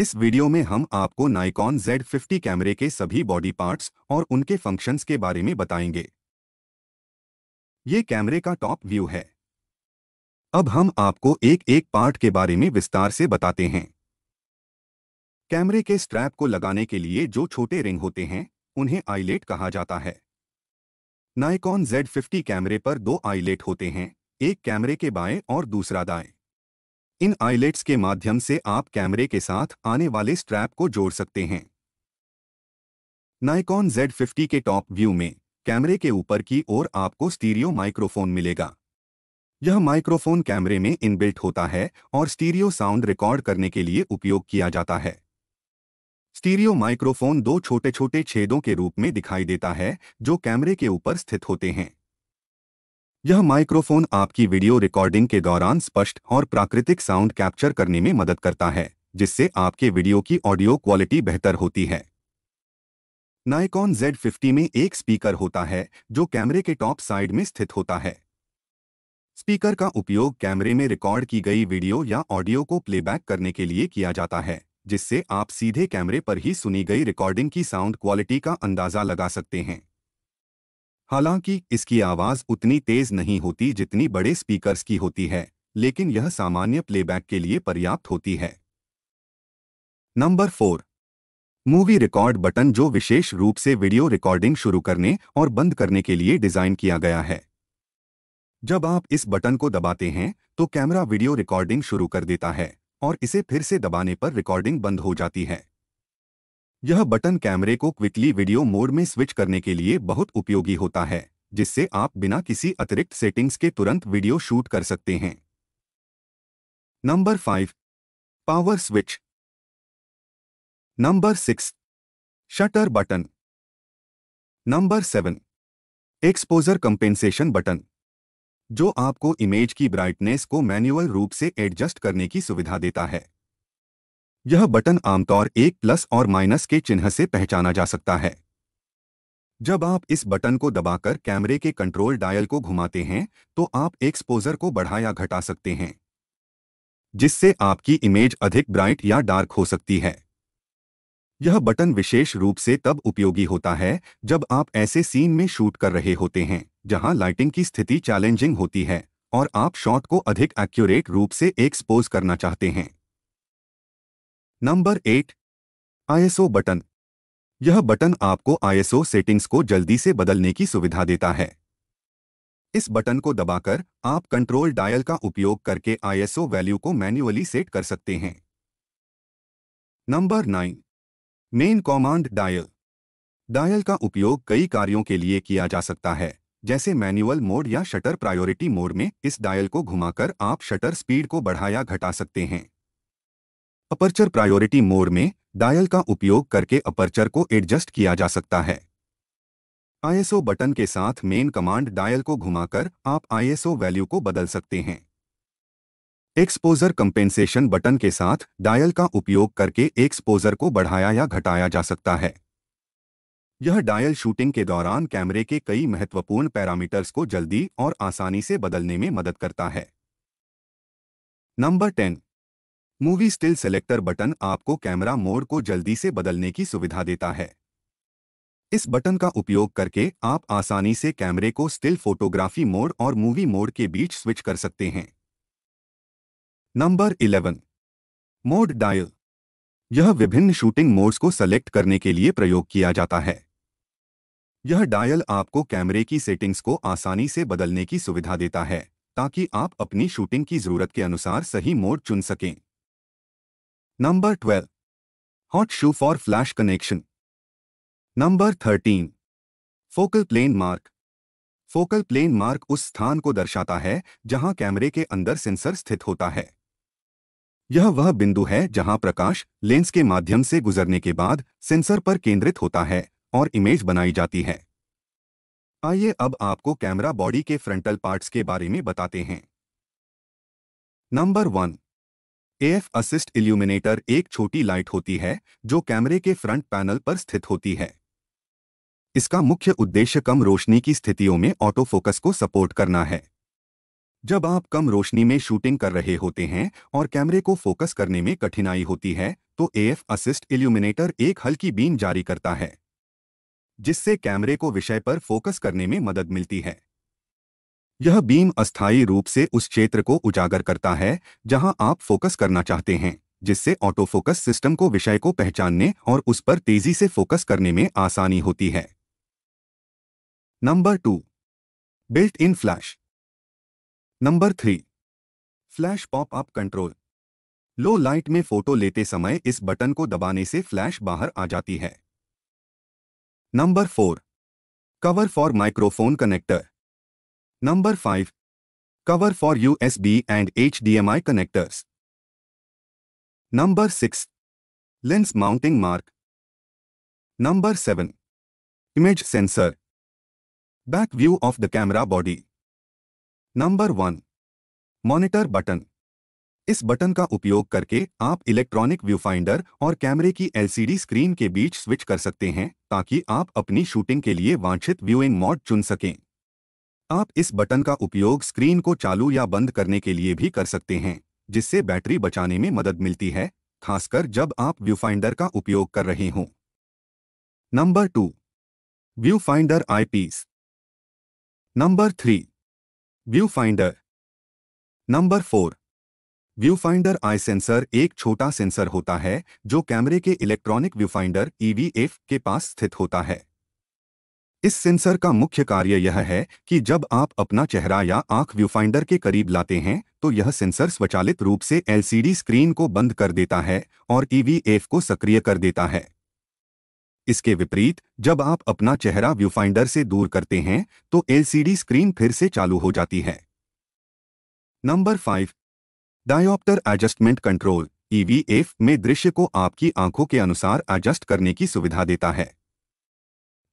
इस वीडियो में हम आपको नाइकॉन Z50 कैमरे के सभी बॉडी पार्ट्स और उनके फंक्शंस के बारे में बताएंगे ये कैमरे का टॉप व्यू है अब हम आपको एक एक पार्ट के बारे में विस्तार से बताते हैं कैमरे के स्ट्रैप को लगाने के लिए जो छोटे रिंग होते हैं उन्हें आईलेट कहा जाता है नाइकॉन Z50 कैमरे पर दो आईलेट होते हैं एक कैमरे के बाएं और दूसरा दाएं इन आईलेट्स के माध्यम से आप कैमरे के साथ आने वाले स्ट्रैप को जोड़ सकते हैं नाइकॉन Z50 के टॉप व्यू में कैमरे के ऊपर की ओर आपको स्टीरियो माइक्रोफोन मिलेगा यह माइक्रोफोन कैमरे में इनबिल्ट होता है और स्टीरियो साउंड रिकॉर्ड करने के लिए उपयोग किया जाता है स्टीरियो माइक्रोफोन दो छोटे छोटे छेदों के रूप में दिखाई देता है जो कैमरे के ऊपर स्थित होते हैं यह माइक्रोफोन आपकी वीडियो रिकॉर्डिंग के दौरान स्पष्ट और प्राकृतिक साउंड कैप्चर करने में मदद करता है जिससे आपके वीडियो की ऑडियो क्वालिटी बेहतर होती है नाइकॉन Z50 में एक स्पीकर होता है जो कैमरे के टॉप साइड में स्थित होता है स्पीकर का उपयोग कैमरे में रिकॉर्ड की गई वीडियो या ऑडियो को प्लेबैक करने के लिए किया जाता है जिससे आप सीधे कैमरे पर ही सुनी गई रिकॉर्डिंग की साउंड क्वालिटी का अंदाजा लगा सकते हैं हालांकि इसकी आवाज़ उतनी तेज़ नहीं होती जितनी बड़े स्पीकर्स की होती है लेकिन यह सामान्य प्लेबैक के लिए पर्याप्त होती है number four movie record button जो विशेष रूप से वीडियो रिकॉर्डिंग शुरू करने और बंद करने के लिए डिज़ाइन किया गया है जब आप इस बटन को दबाते हैं तो कैमरा वीडियो रिकॉर्डिंग शुरू कर देता है और इसे फिर से दबाने पर रिकॉर्डिंग बंद हो जाती है यह बटन कैमरे को क्विकली वीडियो मोड में स्विच करने के लिए बहुत उपयोगी होता है जिससे आप बिना किसी अतिरिक्त सेटिंग्स के तुरंत वीडियो शूट कर सकते हैं number five power switch number six shutter button number seven exposure compensation button जो आपको इमेज की ब्राइटनेस को मैन्युअल रूप से एडजस्ट करने की सुविधा देता है यह बटन आमतौर एक प्लस और माइनस के चिन्ह से पहचाना जा सकता है जब आप इस बटन को दबाकर कैमरे के कंट्रोल डायल को घुमाते हैं तो आप एक्सपोजर को बढ़ा या घटा सकते हैं जिससे आपकी इमेज अधिक ब्राइट या डार्क हो सकती है यह बटन विशेष रूप से तब उपयोगी होता है जब आप ऐसे सीन में शूट कर रहे होते हैं जहां लाइटिंग की स्थिति चैलेंजिंग होती है और आप शॉट को अधिक एक्यूरेट रूप से एक्सपोज करना चाहते हैं नंबर एट आईएसओ बटन यह बटन आपको आईएसओ सेटिंग्स को जल्दी से बदलने की सुविधा देता है इस बटन को दबाकर आप कंट्रोल डायल का उपयोग करके आईएसओ वैल्यू को मैन्युअली सेट कर सकते हैं number nine main command dial dial का उपयोग कई कार्यों के लिए किया जा सकता है जैसे मैनुअल मोड या शटर प्रायोरिटी मोड में इस डायल को घुमाकर आप शटर स्पीड को बढ़ा या घटा सकते हैं अपर्चर प्रायोरिटी मोड में डायल का उपयोग करके अपर्चर को एडजस्ट किया जा सकता है आईएसओ बटन के साथ मेन कमांड डायल को घुमाकर आप आईएसओ वैल्यू को बदल सकते हैं एक्सपोजर कंपेंसेशन बटन के साथ डायल का उपयोग करके एक्सपोजर को बढ़ाया या घटाया जा सकता है यह डायल शूटिंग के दौरान कैमरे के कई महत्वपूर्ण पैरामीटर्स को जल्दी और आसानी से बदलने में मदद करता है number ten movie still selector button आपको कैमरा मोड को जल्दी से बदलने की सुविधा देता है इस बटन का उपयोग करके आप आसानी से कैमरे को स्टिल फोटोग्राफी मोड और मूवी मोड के बीच स्विच कर सकते हैं नंबर 11 मोड डायल यह विभिन्न शूटिंग मोड्स को सेलेक्ट करने के लिए प्रयोग किया जाता है यह डायल आपको कैमरे की सेटिंग्स को आसानी से बदलने की सुविधा देता है ताकि आप अपनी शूटिंग की जरूरत के अनुसार सही मोड चुन सकें Number 12. Hot shoe for flash connection. Number 13. Focal plane mark focal plane mark उस स्थान को दर्शाता है जहां कैमरे के अंदर सेंसर स्थित होता है यह वह बिंदु है जहां प्रकाश लेंस के माध्यम से गुजरने के बाद सेंसर पर केंद्रित होता है और इमेज बनाई जाती है आइए अब आपको कैमरा बॉडी के फ्रंटल पार्ट्स के बारे में बताते हैं number one F assist illuminator एक छोटी लाइट होती है जो कैमरे के फ्रंट पैनल पर स्थित होती है इसका मुख्य उद्देश्य कम रोशनी की स्थितियों में ऑटो फोकस को सपोर्ट करना है जब आप कम रोशनी में शूटिंग कर रहे होते हैं और कैमरे को फोकस करने में कठिनाई होती है तो एएफ असिस्ट इल्यूमिनेटर एक हल्की बीम जारी करता है जिससे कैमरे को विषय पर फोकस करने में मदद मिलती है यह बीम अस्थायी रूप से उस क्षेत्र को उजागर करता है जहां आप फोकस करना चाहते हैं जिससे ऑटोफोकस सिस्टम को विषय को पहचानने और उस पर तेजी से फोकस करने में आसानी होती है number two built in flash number three flash pop up control low light में फोटो लेते समय इस बटन को दबाने से फ्लैश बाहर आ जाती है number four cover for microphone connector Number 5. Cover for USB and HDMI connectors. Number 6. Lens mounting mark. Number 7. Image sensor. Back view of the camera body. Number 1. Monitor button. इस button का उपयोग करके आप electronic viewfinder और कैमरे की LCD screen के बीच स्विच कर सकते हैं ताकि आप अपनी शूटिंग के लिए वांछित व्यूइंग मोड चुन सकें आप इस बटन का उपयोग स्क्रीन को चालू या बंद करने के लिए भी कर सकते हैं जिससे बैटरी बचाने में मदद मिलती है खासकर जब आप व्यूफाइंडर का उपयोग कर रहे हों number two viewfinder eyepiece number three viewfinder number four viewfinder eye sensor एक छोटा सेंसर होता है जो कैमरे के इलेक्ट्रॉनिक व्यूफाइंडर ईवीएफ के पास स्थित होता है इस सेंसर का मुख्य कार्य यह है कि जब आप अपना चेहरा या आंख व्यूफाइंडर के करीब लाते हैं तो यह सेंसर स्वचालित रूप से एलसीडी स्क्रीन को बंद कर देता है और ईवीएफ e को सक्रिय कर देता है इसके विपरीत जब आप अपना चेहरा व्यूफाइंडर से दूर करते हैं तो एलसीडी स्क्रीन फिर से चालू हो जाती है number five dioptre adjustment control EVF में दृश्य को आपकी आंखों के अनुसार एडजस्ट करने की सुविधा देता है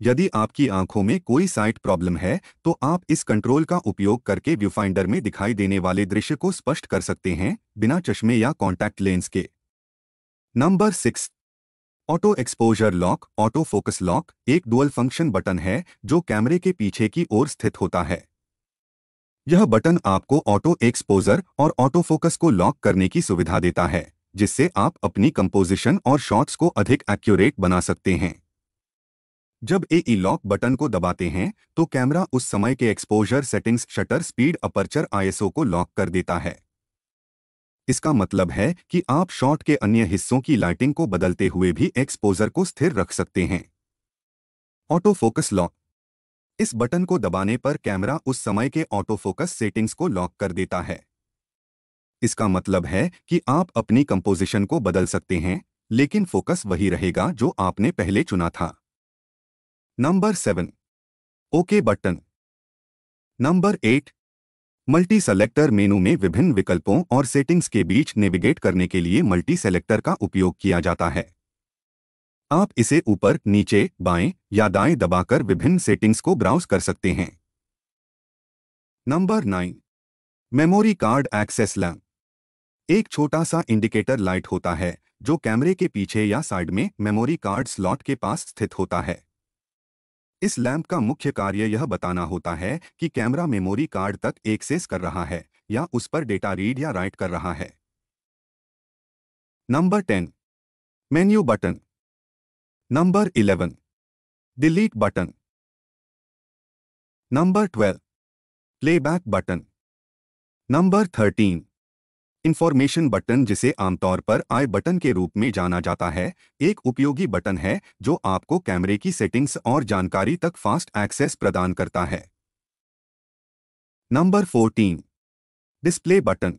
यदि आपकी आंखों में कोई साइट प्रॉब्लम है तो आप इस कंट्रोल का उपयोग करके व्यूफाइंडर में दिखाई देने वाले दृश्य को स्पष्ट कर सकते हैं बिना चश्मे या कॉन्टैक्ट लेंस के number six auto exposure lock auto focus lock एक डुअल फंक्शन बटन है जो कैमरे के पीछे की ओर स्थित होता है यह बटन आपको ऑटो एक्सपोजर और ऑटो फोकस को लॉक करने की सुविधा देता है जिससे आप अपनी कंपोजिशन और शॉट्स को अधिक एक्यूरेट बना सकते हैं जब ए ई लॉक बटन को दबाते हैं तो कैमरा उस समय के exposure settings shutter speed aperture ISO को लॉक कर देता है इसका मतलब है कि आप शॉट के अन्य हिस्सों की लाइटिंग को बदलते हुए भी एक्सपोजर को स्थिर रख सकते हैं ऑटो फोकस लॉक इस बटन को दबाने पर कैमरा उस समय के ऑटो फोकस सेटिंग्स को लॉक कर देता है इसका मतलब है कि आप अपनी कंपोजिशन को बदल सकते हैं लेकिन फोकस वही रहेगा जो आपने पहले चुना था number seven okay button number eight multi selector menu में विभिन्न विकल्पों और सेटिंग्स के बीच नेविगेट करने के लिए मल्टी सेलेक्टर का उपयोग किया जाता है आप इसे ऊपर नीचे बाएं या दाएं दबाकर विभिन्न सेटिंग्स को ब्राउज कर सकते हैं number nine memory card access lamp एक छोटा सा इंडिकेटर लाइट होता है जो कैमरे के पीछे या साइड में मेमोरी कार्ड स्लॉट के पास स्थित होता है इस लैंप का मुख्य कार्य यह बताना होता है कि कैमरा मेमोरी कार्ड तक एक्सेस कर रहा है या उस पर डेटा रीड या राइट कर रहा है number ten menu button number eleven delete button number twelve playback button number thirteen information button जिसे आमतौर पर आई बटन के रूप में जाना जाता है एक उपयोगी बटन है जो आपको कैमरे की सेटिंग्स और जानकारी तक फास्ट एक्सेस प्रदान करता है number 14 display button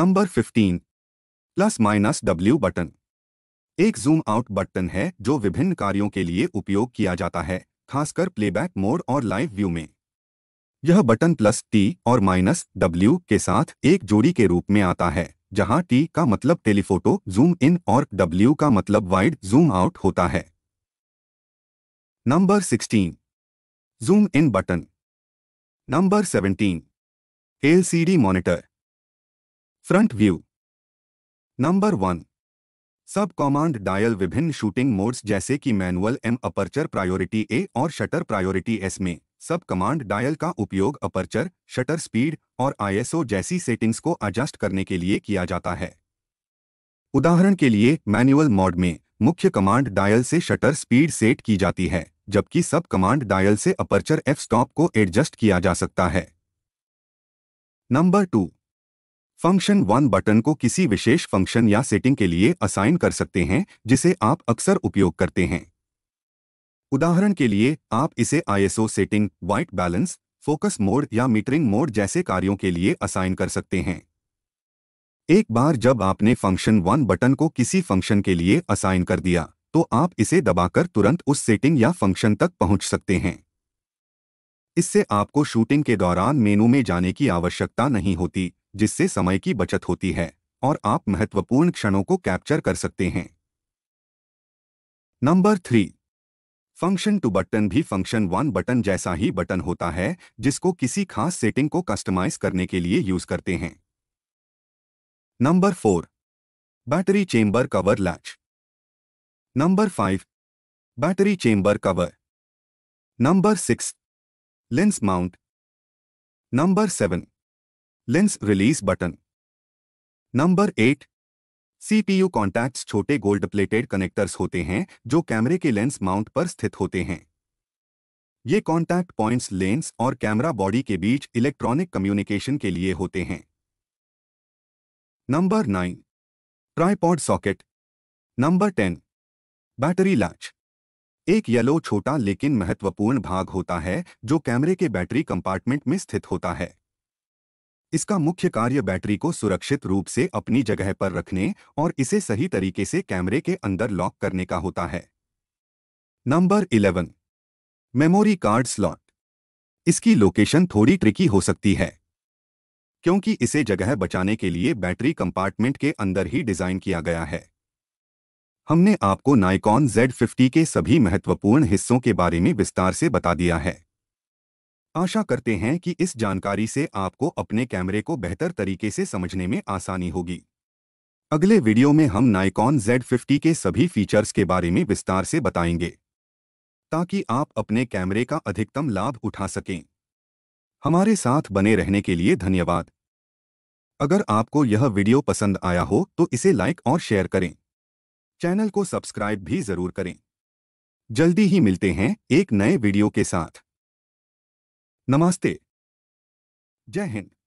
number 15 plus minus W button एक जूम आउट बटन है जो विभिन्न कार्यों के लिए उपयोग किया जाता है खासकर प्लेबैक मोड और लाइव व्यू में यह बटन प्लस टी और माइनस डब्ल्यू के साथ एक जोड़ी के रूप में आता है जहां टी का मतलब टेलीफोटो जूम इन और डब्ल्यू का मतलब वाइड जूम आउट होता है number 16 zoom in button number 17 LCD monitor front view number one sub command dial विभिन्न शूटिंग मोड्स जैसे कि manual M aperture priority A और शटर प्रायोरिटी एस में सब कमांड डायल का उपयोग अपर्चर शटर स्पीड और आईएसओ जैसी सेटिंग्स को एडजस्ट करने के लिए किया जाता है उदाहरण के लिए मैनुअल मोड में मुख्य कमांड डायल से शटर स्पीड सेट की जाती है जबकि सब कमांड डायल से अपर्चर एफ स्टॉप को एडजस्ट किया जा सकता है number two function one button को किसी विशेष फंक्शन या सेटिंग के लिए असाइन कर सकते हैं जिसे आप अक्सर उपयोग करते हैं उदाहरण के लिए आप इसे ISO setting white balance focus mode या मीटरिंग मोड जैसे कार्यों के लिए असाइन कर सकते हैं एक बार जब आपने फंक्शन वन बटन को किसी फंक्शन के लिए असाइन कर दिया तो आप इसे दबाकर तुरंत उस सेटिंग या फंक्शन तक पहुंच सकते हैं इससे आपको शूटिंग के दौरान मेनू में जाने की आवश्यकता नहीं होती जिससे समय की बचत होती है और आप महत्वपूर्ण क्षणों को कैप्चर कर सकते हैं number three function two button भी फंक्शन वन बटन जैसा ही बटन होता है जिसको किसी खास सेटिंग को कस्टमाइज करने के लिए यूज करते हैं number four battery chamber cover latch number five battery chamber cover number six lens mount number seven lens release button number eight CPU contacts छोटे गोल्ड प्लेटेड कनेक्टर्स होते हैं जो कैमरे के लेंस माउंट पर स्थित होते हैं ये कॉन्टैक्ट पॉइंट्स लेंस और कैमरा बॉडी के बीच इलेक्ट्रॉनिक कम्युनिकेशन के लिए होते हैं number nine tripod socket number ten battery latch एक येलो छोटा लेकिन महत्वपूर्ण भाग होता है जो कैमरे के बैटरी कंपार्टमेंट में स्थित होता है इसका मुख्य कार्य बैटरी को सुरक्षित रूप से अपनी जगह पर रखने और इसे सही तरीके से कैमरे के अंदर लॉक करने का होता है नंबर 11 मेमोरी कार्ड स्लॉट इसकी लोकेशन थोड़ी ट्रिकी हो सकती है क्योंकि इसे जगह बचाने के लिए बैटरी कंपार्टमेंट के अंदर ही डिज़ाइन किया गया है हमने आपको नाइकॉन Z50 के सभी महत्वपूर्ण हिस्सों के बारे में विस्तार से बता दिया है आशा करते हैं कि इस जानकारी से आपको अपने कैमरे को बेहतर तरीके से समझने में आसानी होगी अगले वीडियो में हम नाइकॉन Z50 के सभी फीचर्स के बारे में विस्तार से बताएंगे ताकि आप अपने कैमरे का अधिकतम लाभ उठा सकें हमारे साथ बने रहने के लिए धन्यवाद अगर आपको यह वीडियो पसंद आया हो तो इसे लाइक और शेयर करें चैनल को सब्सक्राइब भी जरूर करें जल्दी ही मिलते हैं एक नए वीडियो के साथ नमस्ते जय हिंद